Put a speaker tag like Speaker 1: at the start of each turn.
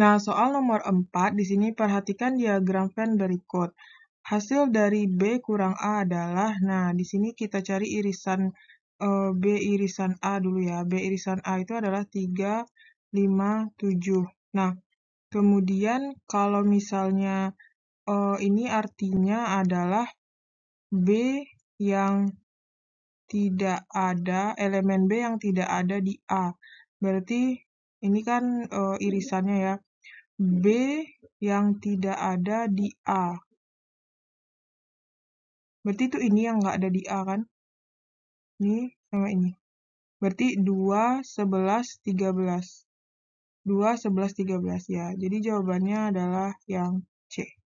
Speaker 1: Nah, soal nomor 4, di sini perhatikan diagram Venn berikut. Hasil dari B kurang A adalah, nah, di sini kita cari irisan uh, B irisan A dulu ya. B irisan A itu adalah 3, 5, 7. Nah, kemudian kalau misalnya uh, ini artinya adalah B yang tidak ada, elemen B yang tidak ada di A. Berarti ini kan e, irisannya ya. B yang tidak ada di A.
Speaker 2: Berarti itu ini yang nggak ada di A kan? Ini sama ini. Berarti 2, 11, 13. 2, 11, 13 ya. Jadi jawabannya adalah yang C.